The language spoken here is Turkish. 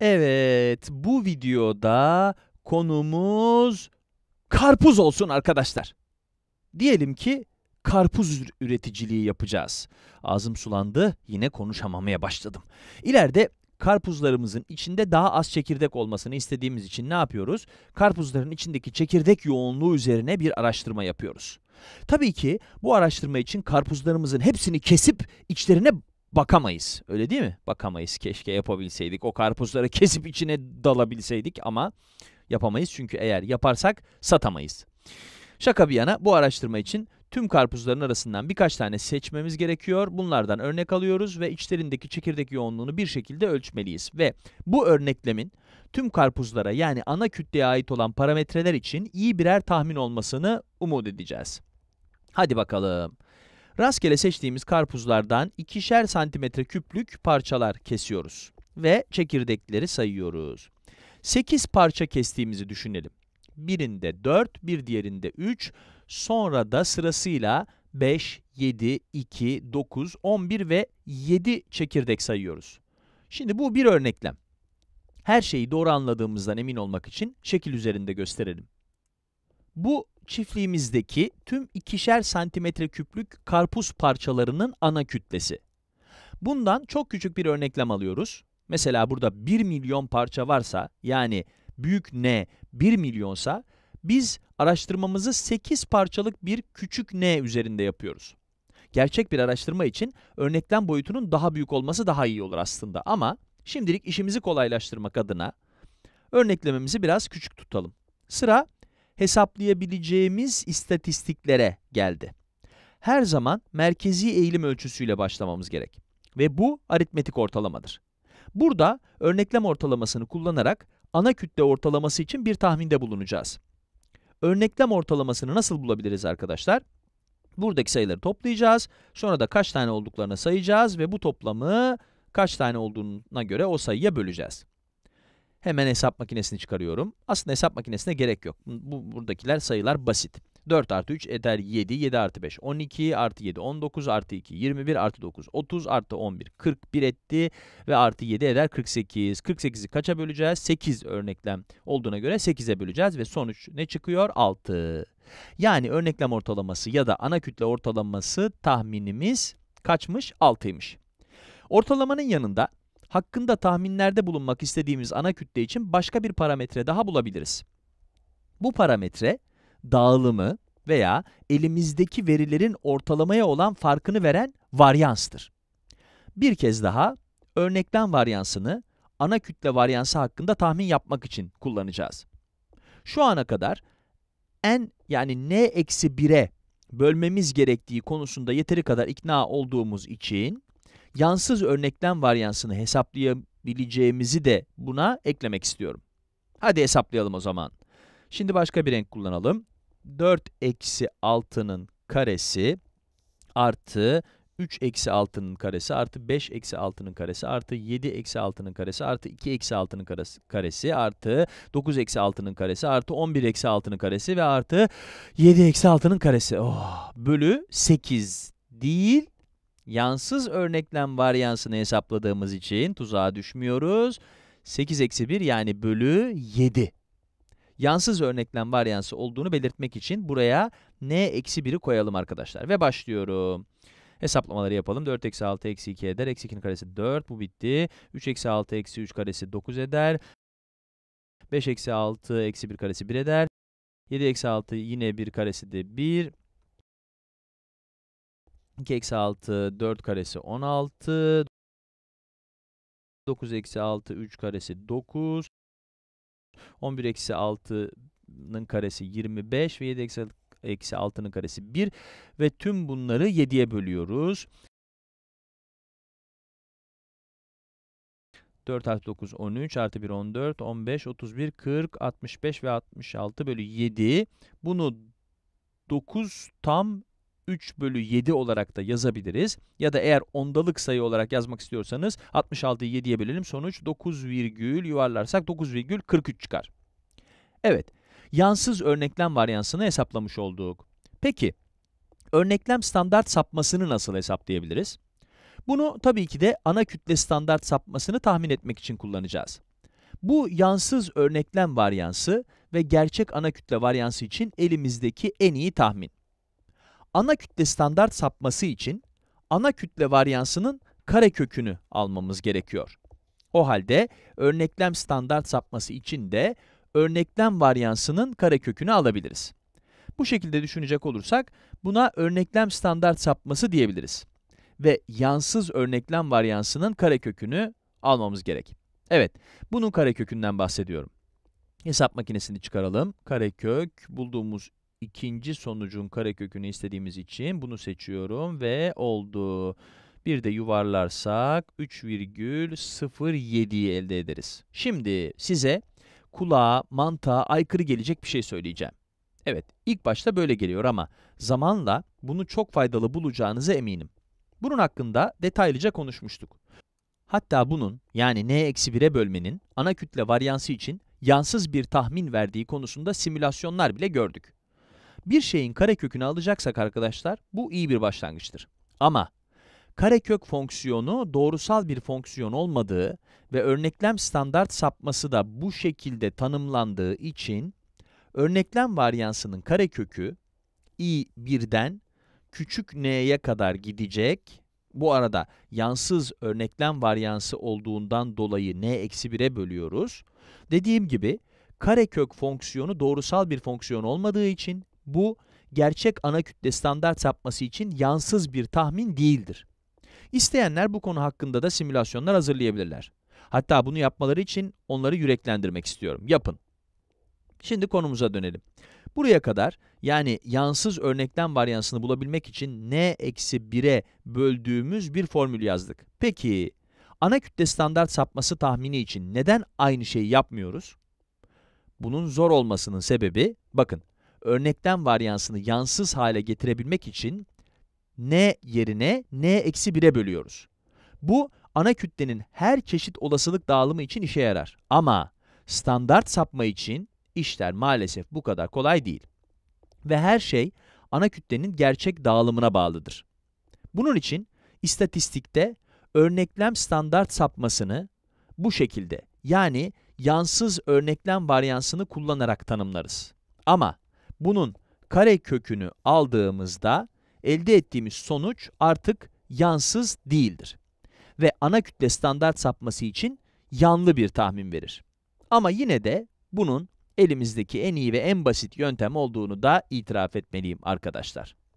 Evet, bu videoda konumuz karpuz olsun arkadaşlar. Diyelim ki karpuz üreticiliği yapacağız. Ağzım sulandı, yine konuşamamaya başladım. İleride karpuzlarımızın içinde daha az çekirdek olmasını istediğimiz için ne yapıyoruz? Karpuzların içindeki çekirdek yoğunluğu üzerine bir araştırma yapıyoruz. Tabii ki bu araştırma için karpuzlarımızın hepsini kesip içlerine bakamayız. Öyle değil mi? Bakamayız. Keşke yapabilseydik. O karpuzları kesip içine dalabilseydik ama yapamayız. Çünkü eğer yaparsak satamayız. Şaka bir yana bu araştırma için tüm karpuzların arasından birkaç tane seçmemiz gerekiyor. Bunlardan örnek alıyoruz ve içlerindeki çekirdek yoğunluğunu bir şekilde ölçmeliyiz. Ve bu örneklemin tüm karpuzlara yani ana kütleye ait olan parametreler için iyi birer tahmin olmasını umut edeceğiz. Hadi bakalım. Rastgele seçtiğimiz karpuzlardan ikişer santimetre küplük parçalar kesiyoruz ve çekirdekleri sayıyoruz. 8 parça kestiğimizi düşünelim. Birinde 4, bir diğerinde 3, sonra da sırasıyla 5, 7, 2, 9, 11 ve 7 çekirdek sayıyoruz. Şimdi bu bir örneklem. Her şeyi doğru anladığımızdan emin olmak için şekil üzerinde gösterelim. Bu çiftliğimizdeki tüm ikişer santimetre küplük karpuz parçalarının ana kütlesi. Bundan çok küçük bir örneklem alıyoruz. Mesela burada 1 milyon parça varsa, yani büyük N 1 milyonsa, biz araştırmamızı 8 parçalık bir küçük N üzerinde yapıyoruz. Gerçek bir araştırma için örneklem boyutunun daha büyük olması daha iyi olur aslında ama şimdilik işimizi kolaylaştırmak adına örneklememizi biraz küçük tutalım. Sıra hesaplayabileceğimiz istatistiklere geldi. Her zaman merkezi eğilim ölçüsüyle başlamamız gerek ve bu aritmetik ortalamadır. Burada örneklem ortalamasını kullanarak ana kütle ortalaması için bir tahminde bulunacağız. Örneklem ortalamasını nasıl bulabiliriz arkadaşlar? Buradaki sayıları toplayacağız. Sonra da kaç tane olduklarını sayacağız ve bu toplamı kaç tane olduğuna göre o sayıya böleceğiz. Hemen hesap makinesini çıkarıyorum. Aslında hesap makinesine gerek yok. Bu, buradakiler sayılar basit. 4 artı 3 eder 7, 7 artı 5 12, artı 7 19, artı 2 21, artı 9 30, artı 11 41 etti ve artı 7 eder 48. 48'i kaça böleceğiz? 8 örneklem olduğuna göre 8'e böleceğiz ve sonuç ne çıkıyor? 6. Yani örneklem ortalaması ya da ana kütle ortalaması tahminimiz kaçmış? 6'ymış. Ortalamanın yanında hakkında tahminlerde bulunmak istediğimiz ana kütle için başka bir parametre daha bulabiliriz. Bu parametre dağılımı veya elimizdeki verilerin ortalamaya olan farkını veren varyanstır. Bir kez daha örneklem varyansını ana kütle varyansı hakkında tahmin yapmak için kullanacağız. Şu ana kadar n yani n-1'e eksi bölmemiz gerektiği konusunda yeteri kadar ikna olduğumuz için yansız örneklem varyansını hesaplayabileceğimizi de buna eklemek istiyorum. Hadi hesaplayalım o zaman. Şimdi başka bir renk kullanalım. 4 eksi 6'nın karesi artı 3 eksi 6'nın karesi artı 5 eksi 6'nın karesi artı 7 eksi 6'nın karesi artı 2 eksi 6'nın karesi artı 9 eksi 6'nın karesi artı 11 eksi 6'nın karesi ve artı 7 eksi 6'nın karesi. Oh, bölü 8 değil Yansız örneklem varyansını hesapladığımız için tuzağa düşmüyoruz. 8 eksi 1 yani bölü 7. Yansız örneklem varyansı olduğunu belirtmek için buraya n eksi 1'i koyalım arkadaşlar. Ve başlıyorum. Hesaplamaları yapalım. 4 eksi 6 eksi 2 eder. Eksi 2'nin karesi 4. Bu bitti. 3 eksi 6 eksi 3 karesi 9 eder. 5 eksi 6 eksi 1 karesi 1 eder. 7 eksi 6 yine 1 karesi de 1. 2 eksi 6 4 karesi 16. 9 eksi 6 3 karesi 9. 11 eksi 6'nın karesi 25 ve 7 eksi, eksi 6'nın karesi 1 ve tüm bunları 7'ye bölüyoruz. 4 artı 9 13 artı 1 14 15 31 40 65 ve 66 bölü 7 bunu 9 tam 3 bölü 7 olarak da yazabiliriz. Ya da eğer ondalık sayı olarak yazmak istiyorsanız 66'yı 7'ye bölelim. Sonuç 9 virgül yuvarlarsak 9 virgül 43 çıkar. Evet, yansız örneklem varyansını hesaplamış olduk. Peki, örneklem standart sapmasını nasıl hesaplayabiliriz? Bunu tabii ki de ana kütle standart sapmasını tahmin etmek için kullanacağız. Bu yansız örneklem varyansı ve gerçek ana kütle varyansı için elimizdeki en iyi tahmin ana kütle standart sapması için ana kütle varyansının karekökünü almamız gerekiyor. O halde örneklem standart sapması için de örneklem varyansının karekökünü alabiliriz. Bu şekilde düşünecek olursak buna örneklem standart sapması diyebiliriz. Ve yansız örneklem varyansının karekökünü almamız gerek. Evet, bunun karekökünden bahsediyorum. Hesap makinesini çıkaralım. Karekök bulduğumuz ikinci sonucun karekökünü istediğimiz için bunu seçiyorum ve oldu. Bir de yuvarlarsak 3,07'yi elde ederiz. Şimdi size kulağa, mantığa aykırı gelecek bir şey söyleyeceğim. Evet, ilk başta böyle geliyor ama zamanla bunu çok faydalı bulacağınıza eminim. Bunun hakkında detaylıca konuşmuştuk. Hatta bunun, yani n-1'e bölmenin ana kütle varyansı için yansız bir tahmin verdiği konusunda simülasyonlar bile gördük. Bir şeyin karekökünü alacaksak arkadaşlar bu iyi bir başlangıçtır. Ama karekök fonksiyonu doğrusal bir fonksiyon olmadığı ve örneklem standart sapması da bu şekilde tanımlandığı için örneklem varyansının karekökü i 1'den küçük n'ye kadar gidecek. Bu arada yansız örneklem varyansı olduğundan dolayı n-1'e bölüyoruz. Dediğim gibi karekök fonksiyonu doğrusal bir fonksiyon olmadığı için bu gerçek ana kütle standart sapması için yansız bir tahmin değildir. İsteyenler bu konu hakkında da simülasyonlar hazırlayabilirler. Hatta bunu yapmaları için onları yüreklendirmek istiyorum. Yapın. Şimdi konumuza dönelim. Buraya kadar yani yansız örneklem varyansını bulabilmek için n-1'e böldüğümüz bir formül yazdık. Peki ana kütle standart sapması tahmini için neden aynı şeyi yapmıyoruz? Bunun zor olmasının sebebi bakın Örnekten varyansını yansız hale getirebilmek için n yerine n eksi 1'e bölüyoruz. Bu ana kütlenin her çeşit olasılık dağılımı için işe yarar. Ama standart sapma için işler maalesef bu kadar kolay değil. Ve her şey ana kütlenin gerçek dağılımına bağlıdır. Bunun için istatistikte örneklem standart sapmasını bu şekilde yani yansız örneklem varyansını kullanarak tanımlarız. Ama bunun kare kökünü aldığımızda elde ettiğimiz sonuç artık yansız değildir. Ve ana kütle standart sapması için yanlı bir tahmin verir. Ama yine de bunun elimizdeki en iyi ve en basit yöntem olduğunu da itiraf etmeliyim arkadaşlar.